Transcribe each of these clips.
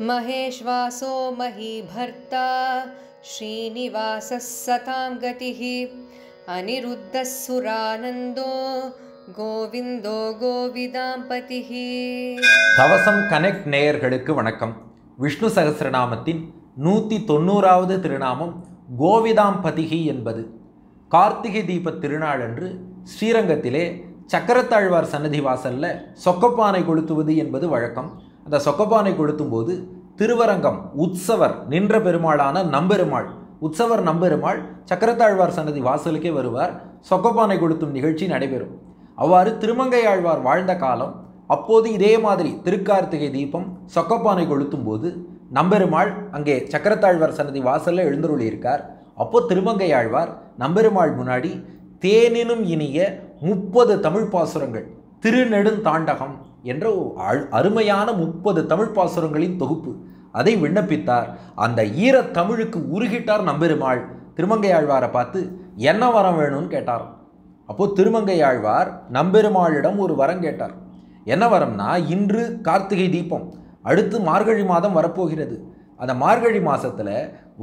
महेश्वासो महीभर्ता श्रीनिवासः सतां गतिः अनिरुद्धः सुरानन्दो கோவிந்தோ கோவிதாம்பதிஹி கவசம் கனெக்ட் நேயர்களுக்கு வணக்கம் விஷ்ணு சகசிரநாமத்தின் நூற்றி தொண்ணூறாவது திருநாமம் கோவிதாம்பதிகி என்பது கார்த்திகை தீப திருநாளன்று ஸ்ரீரங்கத்திலே சக்கரத்தாழ்வார் சன்னதி வாசலில் சொக்கப்பானை கொளுத்துவது என்பது வழக்கம் அந்த சொக்கப்பானை கொளுத்தும்போது திருவரங்கம் உற்சவர் நின்ற பெருமாளான நம்பெருமாள் உற்சவர் நம்பெருமாள் சக்கரத்தாழ்வார் சன்னதி வாசலுக்கே வருவார் சொக்கப்பானை கொளுத்தும் நிகழ்ச்சி நடைபெறும் அவ்வாறு திருமங்கையாழ்வார் வாழ்ந்த காலம் அப்போது இதே மாதிரி திருக்கார்த்திகை தீபம் சொக்கப்பானை கொளுத்தும் போது நம்பெருமாள் அங்கே சக்கரத்தாழ்வார் சன்னதி வாசலில் எழுந்தருளியிருக்கார் அப்போ திருமங்கையாழ்வார் நம்பெருமாள் முன்னாடி தேனினும் இனிய முப்பது தமிழ் பாசுரங்கள் திருநெடுந்தாண்டகம் என்ற அருமையான முப்பது தமிழ் பாசுரங்களின் தொகுப்பு அதை விண்ணப்பித்தார் அந்த ஈரத் தமிழுக்கு உருகிட்டார் நம்பெருமாள் திருமங்கையாழ்வாரை பார்த்து என்ன வரம் வேணும்னு கேட்டார் அப்போது திருமங்கையாழ்வார் நம்பெருமாளிடம் ஒரு வரம் கேட்டார் என்ன வரம்னா இன்று கார்த்திகை தீபம் அடுத்து மார்கழி மாதம் வரப்போகிறது அந்த மார்கழி மாதத்தில்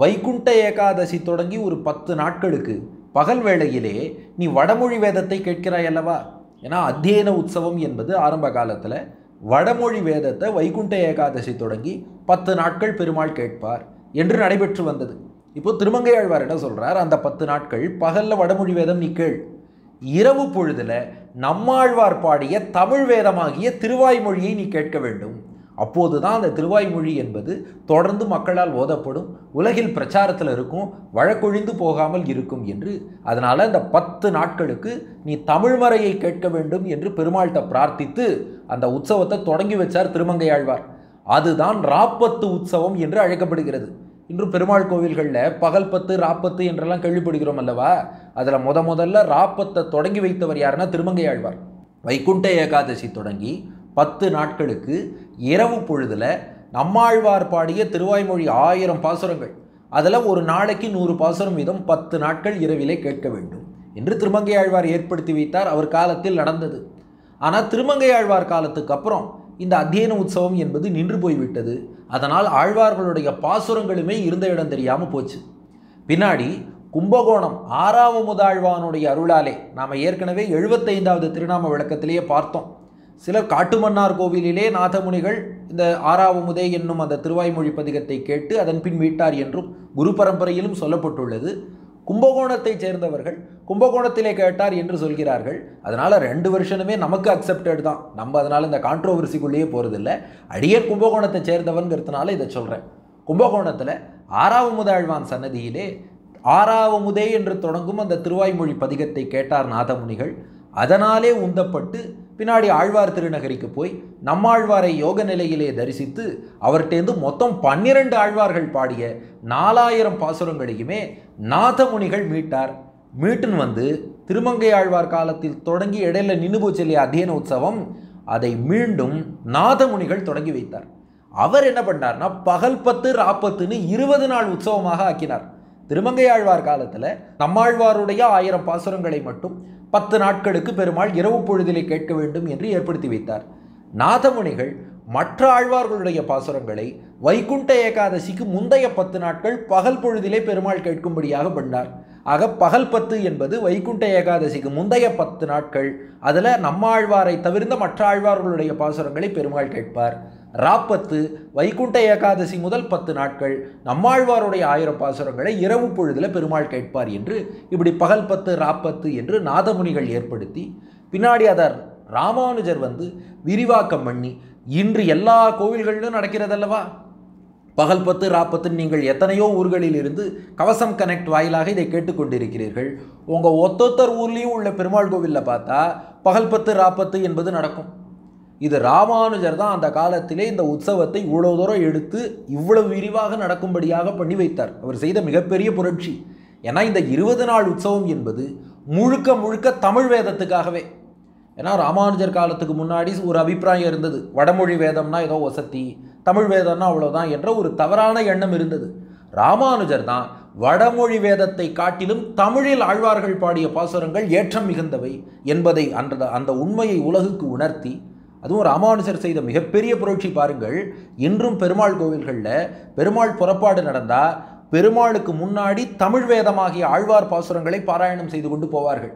வைகுண்ட ஏகாதசி தொடங்கி ஒரு பத்து நாட்களுக்கு பகல் வேளையிலே நீ வடமொழி வேதத்தை கேட்கிறாய் அல்லவா ஏன்னா அத்தியன உற்சவம் என்பது ஆரம்ப காலத்தில் வடமொழி வேதத்தை வைகுண்ட ஏகாதசி தொடங்கி பத்து நாட்கள் பெருமாள் கேட்பார் என்று நடைபெற்று வந்தது இப்போ திருமங்கையாழ்வார் என்ன சொல்கிறார் அந்த பத்து நாட்கள் பகலில் வடமொழி வேதம் நீ கேள் இரவு பொழுதில் நம்மாழ்வார் பாடிய தமிழ் வேதமாகிய திருவாய்மொழியை நீ கேட்க வேண்டும் அப்போது தான் அந்த திருவாய்மொழி என்பது தொடர்ந்து மக்களால் ஓதப்படும் உலகில் பிரச்சாரத்தில் இருக்கும் வழக்கொழிந்து போகாமல் இருக்கும் என்று அதனால் அந்த பத்து நாட்களுக்கு நீ தமிழ்மறையை கேட்க வேண்டும் என்று பெருமாள்கிட்ட பிரார்த்தித்து அந்த உற்சவத்தை தொடங்கி வச்சார் திருமங்கையாழ்வார் அதுதான் ராப்பத்து உற்சவம் என்று அழைக்கப்படுகிறது இன்று பெருமாள் கோவில்களில் பகல் பத்து ராப்பத்து என்றெல்லாம் கேள்விப்படுகிறோம் அல்லவா அதில் முத முதல்ல ராப்பத்தை தொடங்கி வைத்தவர் யாருன்னா திருமங்கை ஆழ்வார் வைகுண்ட ஏகாதசி தொடங்கி பத்து நாட்களுக்கு இரவு பொழுதில் நம்மாழ்வார் பாடிய திருவாய்மொழி ஆயிரம் பாசுரங்கள் அதில் ஒரு நாளைக்கு நூறு பாசுரம் வீதம் பத்து நாட்கள் இரவிலே கேட்க வேண்டும் என்று திருமங்கை ஆழ்வார் ஏற்படுத்தி வைத்தார் அவர் காலத்தில் நடந்தது ஆனால் திருமங்கை ஆழ்வார் காலத்துக்கு அப்புறம் இந்த அத்தியன உற்சவம் என்பது நின்று போய்விட்டது அதனால் ஆழ்வார்களுடைய பாசுரங்களுமே இருந்த இடம் தெரியாமல் போச்சு பின்னாடி கும்பகோணம் ஆறாவது முதாழ்வானுடைய அருளாலே நாம் ஏற்கனவே எழுபத்தைந்தாவது திருநாம விளக்கத்திலேயே பார்த்தோம் சில காட்டுமன்னார் கோவிலிலே நாதமுனிகள் இந்த ஆறாவமுதே என்னும் அந்த திருவாய்மொழி பதிகத்தை கேட்டு அதன் பின் மீட்டார் என்றும் குரு பரம்பரையிலும் சொல்லப்பட்டுள்ளது கும்பகோணத்தைச் சேர்ந்தவர்கள் கும்பகோணத்திலே கேட்டார் என்று சொல்கிறார்கள் அதனால் ரெண்டு வருஷனுமே நமக்கு அக்செப்டட் தான் நம்ம அதனால் இந்த கான்ட்ரோவர்சிக்குள்ளேயே போகிறதில்ல அடியே கும்பகோணத்தை சேர்ந்தவன்கிறதுனால இதை சொல்கிறேன் கும்பகோணத்தில் ஆறாவமுதாழ்வான் சன்னதியிலே ஆறாவமுதே என்று தொடங்கும் அந்த திருவாய்மொழி பதிகத்தை கேட்டார் நாதமுனிகள் அதனாலே உந்தப்பட்டு பின்னாடி ஆழ்வார் திருநகரிக்கு போய் நம்மாழ்வாரை யோக நிலையிலே தரிசித்து அவர்கிட்டேருந்து மொத்தம் பன்னிரண்டு ஆழ்வார்கள் பாடிய நாலாயிரம் பாசுரங்களையுமே நாதமுனிகள் மீட்டார் மீட்டுன்னு வந்து திருமங்கை ஆழ்வார் காலத்தில் தொடங்கி இடையில நின்று போச்சு இல்லையா அத்தியன உற்சவம் அதை மீண்டும் நாதமுனிகள் தொடங்கி வைத்தார் அவர் என்ன பண்ணார்னா பகல் பத்து ராப்பத்துன்னு இருபது நாள் உற்சவமாக ஆக்கினார் திருமங்கையாழ்வார் காலத்தில் நம்மாழ்வாருடைய ஆயிரம் பாசுரங்களை மட்டும் பத்து நாட்களுக்கு பெருமாள் இரவு பொழுதிலே கேட்க வேண்டும் என்று ஏற்படுத்தி வைத்தார் நாதமுனிகள் மற்ற ஆழ்வார்களுடைய பாசுரங்களை வைகுண்ட ஏகாதசிக்கு முந்தைய பத்து நாட்கள் பகல் பொழுதிலே பெருமாள் கேட்கும்படியாக பண்ணார் ஆக பகல் பத்து என்பது வைகுண்ட ஏகாதசிக்கு முந்தைய பத்து நாட்கள் அதில் நம்மாழ்வாரை தவிர்ந்த மற்ற ஆழ்வார்களுடைய பாசுரங்களை பெருமாள் கேட்பார் ராப்பத்து வைகுண்ட ஏகாதசி முதல் பத்து நாட்கள் நம்மாழ்வாருடைய ஆயிரம் பாசுரங்களை இரவு பொழுதில் பெருமாள் கேட்பார் என்று இப்படி பகல் பத்து ராப்பத்து என்று நாதமுனிகள் ஏற்படுத்தி பின்னாடி அதர் ராமானுஜர் வந்து விரிவாக்கம் பண்ணி இன்று எல்லா கோவில்களிலும் நடக்கிறதல்லவா பகல் பத்து ராப்பத்து நீங்கள் எத்தனையோ ஊர்களில் இருந்து கவசம் கனெக்ட் வாயிலாக இதை கேட்டுக்கொண்டிருக்கிறீர்கள் உங்கள் ஒத்தொத்தர் ஊர்லேயும் உள்ள பெருமாள் கோவிலில் பார்த்தா பகல் பத்து ராப்பத்து என்பது நடக்கும் இது ராமானுஜர் தான் அந்த காலத்திலே இந்த உற்சவத்தை இவ்வளவு தூரம் எடுத்து இவ்வளவு விரிவாக நடக்கும்படியாக பண்ணி வைத்தார் அவர் செய்த மிகப்பெரிய புரட்சி ஏன்னா இந்த இருபது நாள் உற்சவம் என்பது முழுக்க முழுக்க தமிழ் வேதத்துக்காகவே ஏன்னா ராமானுஜர் காலத்துக்கு முன்னாடி ஒரு அபிப்பிராயம் இருந்தது வடமொழி வேதம்னா ஏதோ வசதி தமிழ் வேதம்னா அவ்வளோதான் என்ற ஒரு தவறான எண்ணம் இருந்தது ராமானுஜர் தான் வடமொழி வேதத்தை காட்டிலும் தமிழில் ஆழ்வார்கள் பாடிய பாசுரங்கள் ஏற்றம் மிகுந்தவை என்பதை அந்த அந்த உண்மையை உலகுக்கு உணர்த்தி அதுவும் ராமானுஜர் செய்த மிகப்பெரிய புரட்சி பாருங்கள் இன்றும் பெருமாள் கோவில்களில் பெருமாள் புறப்பாடு நடந்தால் பெருமாளுக்கு முன்னாடி தமிழ் வேதமாகிய ஆழ்வார் பாசுரங்களை பாராயணம் செய்து கொண்டு போவார்கள்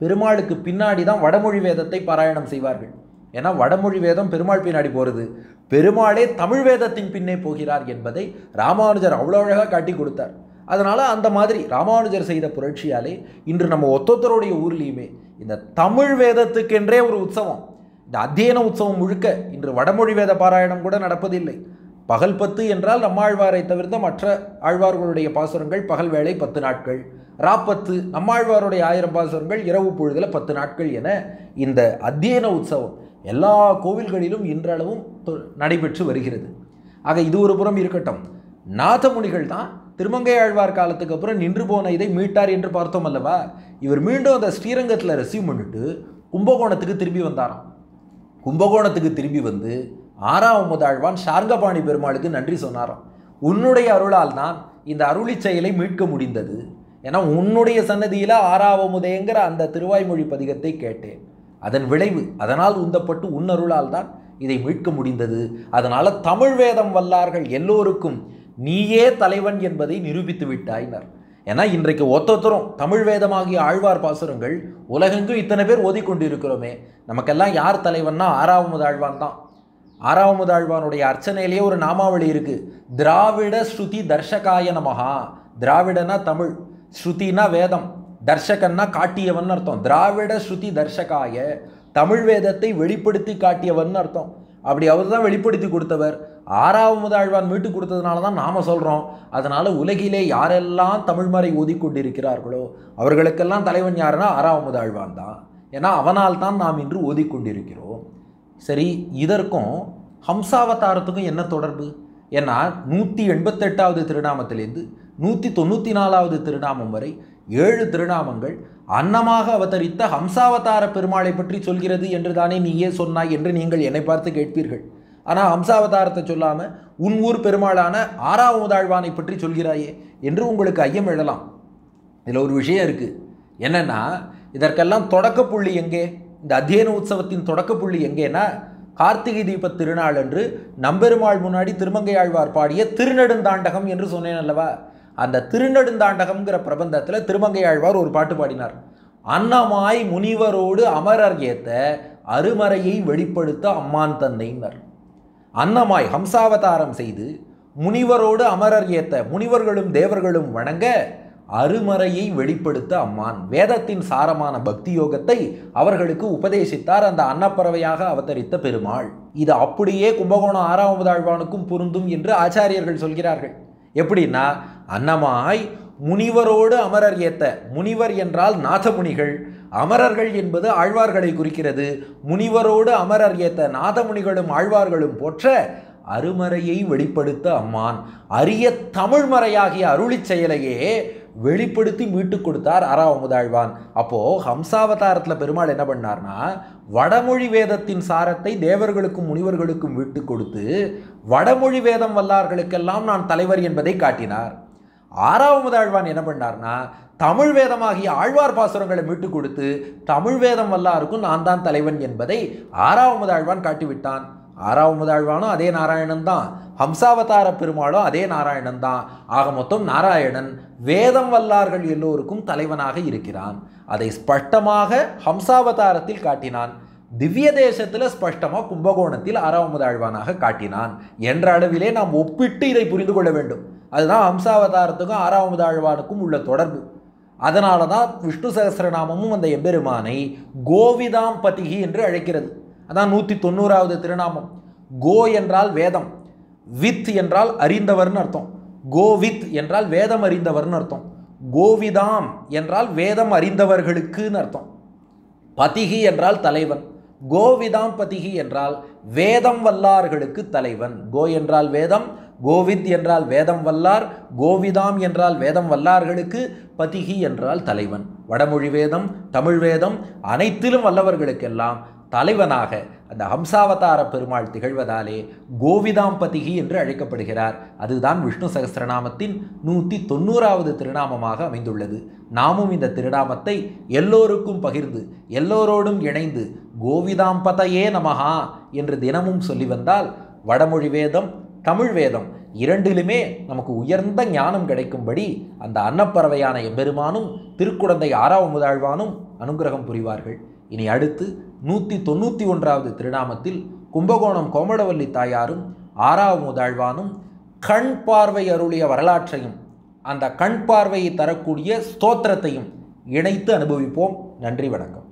பெருமாளுக்கு பின்னாடி தான் வடமொழி வேதத்தை பாராயணம் செய்வார்கள் ஏன்னா வடமொழி வேதம் பெருமாள் பின்னாடி போகிறது பெருமாளே தமிழ் வேதத்தின் பின்னே போகிறார் என்பதை ராமானுஜர் அவ்வளோ அழகாக காட்டி கொடுத்தார் அதனால் அந்த மாதிரி ராமானுஜர் செய்த புரட்சியாலே இன்று நம்ம ஒத்தொத்தருடைய ஊர்லேயுமே இந்த தமிழ் வேதத்துக்கென்றே ஒரு உற்சவம் இந்த அத்தியன உற்சவம் முழுக்க இன்று வடமொழி வேத பாராயணம் கூட நடப்பதில்லை பகல் பத்து என்றால் நம்மாழ்வாரை தவிர்த்த மற்ற ஆழ்வார்களுடைய பாசுரங்கள் பகல் வேளை பத்து நாட்கள் ராப்பத்து நம்மாழ்வாருடைய ஆயிரம் பாசுரங்கள் இரவு பொழுதில் பத்து நாட்கள் என இந்த அத்தியன உற்சவம் எல்லா கோவில்களிலும் இன்றளவும் நடைபெற்று வருகிறது ஆக இது ஒரு புறம் இருக்கட்டும் நாதமுனிகள் தான் திருமங்கை ஆழ்வார் காலத்துக்கு அப்புறம் நின்று போன இதை மீட்டார் என்று பார்த்தோம் அல்லவா இவர் மீண்டும் அந்த ஸ்ரீரங்கத்தில் ரெசியூவ் பண்ணிட்டு கும்பகோணத்துக்கு திரும்பி வந்தாராம் கும்பகோணத்துக்கு திரும்பி வந்து ஆறாம் முதாழ்வான் ஷார்கபாணி பெருமாளுக்கு நன்றி சொன்னாராம் உன்னுடைய அருளால் தான் இந்த அருளி செயலை மீட்க முடிந்தது ஏன்னா உன்னுடைய சன்னதியில் ஆறாவமுதேங்கிற அந்த திருவாய்மொழி பதிகத்தை கேட்டேன் அதன் விளைவு அதனால் உந்தப்பட்டு உன் அருளால் தான் இதை மீட்க முடிந்தது அதனால் தமிழ் வேதம் வல்லார்கள் எல்லோருக்கும் நீயே தலைவன் என்பதை நிரூபித்து விட்டாயினர் ஏன்னா இன்றைக்கு ஒத்தொத்தரும் தமிழ் வேதமாகிய ஆழ்வார் பாசுரங்கள் உலகெங்கும் இத்தனை பேர் ஓதிக்கொண்டிருக்கிறோமே நமக்கெல்லாம் யார் தலைவன்னா ஆறாவது ஆழ்வான் தான் ஆறாவது ஆழ்வானுடைய அர்ச்சனையிலேயே ஒரு நாமாவளி இருக்குது திராவிட ஸ்ருதி தர்ஷகாய நமகா திராவிடனா தமிழ் ஸ்ருதினா வேதம் தர்ஷகன்னா காட்டியவன் அர்த்தம் திராவிட ஸ்ருதி தர்ஷகாய தமிழ் வேதத்தை வெளிப்படுத்தி காட்டியவன் அர்த்தம் அப்படி அவர் தான் வெளிப்படுத்தி கொடுத்தவர் ஆறாவது முதாழ்வான் மீட்டு கொடுத்ததுனால தான் நாம் சொல்கிறோம் அதனால் உலகிலே யாரெல்லாம் தமிழ்மறை ஓதிக்கொண்டிருக்கிறார்களோ அவர்களுக்கெல்லாம் தலைவன் யாருன்னா ஆறாவது முதாழ்வான் தான் ஏன்னா அவனால் தான் நாம் இன்று ஓதிக்கொண்டிருக்கிறோம் சரி இதற்கும் ஹம்சாவதாரத்துக்கும் என்ன தொடர்பு ஏன்னா நூற்றி எண்பத்தெட்டாவது திருநாமத்திலேருந்து நூற்றி தொண்ணூற்றி நாலாவது திருநாமம் வரை ஏழு திருநாமங்கள் அன்னமாக அவதரித்த ஹம்சாவதார பெருமாளை பற்றி சொல்கிறது என்று தானே நீயே சொன்னாய் என்று நீங்கள் என்னை பார்த்து கேட்பீர்கள் ஆனால் அம்சாவதாரத்தை சொல்லாமல் உன் ஊர் பெருமாளான ஆறாவதாழ்வானை பற்றி சொல்கிறாயே என்று உங்களுக்கு ஐயம் எழலாம் இதில் ஒரு விஷயம் இருக்குது என்னென்னா இதற்கெல்லாம் தொடக்க புள்ளி எங்கே இந்த அத்தியன உற்சவத்தின் தொடக்க புள்ளி எங்கேன்னா கார்த்திகை தீப திருநாள் அன்று நம்பெருமாள் முன்னாடி திருமங்கையாழ்வார் பாடிய திருநெடுந்தாண்டகம் என்று சொன்னேன் அல்லவா அந்த திருநெடுந்தாண்டகம்ங்கிற பிரபந்தத்தில் திருமங்கையாழ்வார் ஒரு பாட்டு பாடினார் அன்னமாய் முனிவரோடு அமரர் ஏத்த அருமறையை வெளிப்படுத்த அம்மான் தந்தைங்கிறார் அன்னமாய் ஹம்சாவதாரம் செய்து முனிவரோடு அமரர் ஏத்த முனிவர்களும் தேவர்களும் வணங்க அருமறையை வெளிப்படுத்த அம்மான் வேதத்தின் சாரமான பக்தி யோகத்தை அவர்களுக்கு உபதேசித்தார் அந்த அன்னப்பறவையாக அவதரித்த பெருமாள் இது அப்படியே கும்பகோணம் ஆறாவது ஆழ்வானுக்கும் பொருந்தும் என்று ஆச்சாரியர்கள் சொல்கிறார்கள் எப்படின்னா அன்னமாய் முனிவரோடு அமரர் ஏத்த முனிவர் என்றால் நாதமுனிகள் அமரர்கள் என்பது ஆழ்வார்களை குறிக்கிறது முனிவரோடு அமரர் ஏத்த நாதமுனிகளும் ஆழ்வார்களும் போற்ற அருமறையை வெளிப்படுத்த அம்மான் அரிய தமிழ்மறையாகிய அருளி செயலையே வெளிப்படுத்தி மீட்டுக் கொடுத்தார் அமுதாழ்வான் அப்போது ஹம்சாவதாரத்தில் பெருமாள் என்ன பண்ணார்னா வடமொழி வேதத்தின் சாரத்தை தேவர்களுக்கும் முனிவர்களுக்கும் விட்டு கொடுத்து வடமொழி வேதம் வல்லார்களுக்கெல்லாம் நான் தலைவர் என்பதை காட்டினார் ஆறாவது ஆழ்வான் என்ன பண்ணார்னா தமிழ் வேதமாகிய ஆழ்வார் பாசுரங்களை மீட்டு கொடுத்து தமிழ் வேதம் வல்லாருக்கும் நான் தான் தலைவன் என்பதை ஆறாவது ஆழ்வான் காட்டிவிட்டான் ஆறாவது ஆழ்வானும் அதே நாராயணன் தான் ஹம்சாவதார பெருமாளும் அதே நாராயணன் தான் ஆக மொத்தம் நாராயணன் வேதம் வல்லார்கள் எல்லோருக்கும் தலைவனாக இருக்கிறான் அதை ஸ்பஷ்டமாக ஹம்சாவதாரத்தில் காட்டினான் திவ்ய தேசத்தில் ஸ்பஷ்டமாக கும்பகோணத்தில் ஆறாவதாழ்வானாக காட்டினான் என்ற அளவிலே நாம் ஒப்பிட்டு இதை புரிந்து கொள்ள வேண்டும் அதுதான் அம்சாவதாரத்துக்கும் ஆழ்வானுக்கும் உள்ள தொடர்பு அதனால தான் விஷ்ணு சகசிரநாமமும் அந்த எம்பெருமானை கோவிதாம் பதிகி என்று அழைக்கிறது அதான் நூற்றி தொண்ணூறாவது திருநாமம் கோ என்றால் வேதம் வித் என்றால் அறிந்தவர்னு அர்த்தம் கோவித் என்றால் வேதம் அறிந்தவர்னு அர்த்தம் கோவிதாம் என்றால் வேதம் அறிந்தவர்களுக்குன்னு அர்த்தம் பதிகி என்றால் தலைவன் கோவிதாம்பதிகி என்றால் வேதம் வல்லார்களுக்கு தலைவன் கோ என்றால் வேதம் கோவித் என்றால் வேதம் வல்லார் கோவிதாம் என்றால் வேதம் வல்லார்களுக்கு பதிகி என்றால் தலைவன் வடமொழி வேதம் தமிழ் வேதம் அனைத்திலும் வல்லவர்களுக்கெல்லாம் தலைவனாக அந்த ஹம்சாவதார பெருமாள் திகழ்வதாலே கோவிதாம்பதிகி என்று அழைக்கப்படுகிறார் அதுதான் விஷ்ணு சகசிரநாமத்தின் நூற்றி தொண்ணூறாவது திருநாமமாக அமைந்துள்ளது நாமும் இந்த திருநாமத்தை எல்லோருக்கும் பகிர்ந்து எல்லோரோடும் இணைந்து கோவிதாம்பதையே நமகா என்று தினமும் சொல்லி வந்தால் வடமொழி வேதம் தமிழ் வேதம் இரண்டிலுமே நமக்கு உயர்ந்த ஞானம் கிடைக்கும்படி அந்த அன்னப்பறவையான எம்பெருமானும் ஆறாவது முதாழ்வானும் அனுகிரகம் புரிவார்கள் இனி அடுத்து நூற்றி தொண்ணூற்றி ஒன்றாவது திருநாமத்தில் கும்பகோணம் கோமடவல்லி தாயாரும் ஆறாவது முதாழ்வானும் கண் பார்வை அருளிய வரலாற்றையும் அந்த கண் பார்வையை தரக்கூடிய ஸ்தோத்திரத்தையும் இணைத்து அனுபவிப்போம் நன்றி வணக்கம்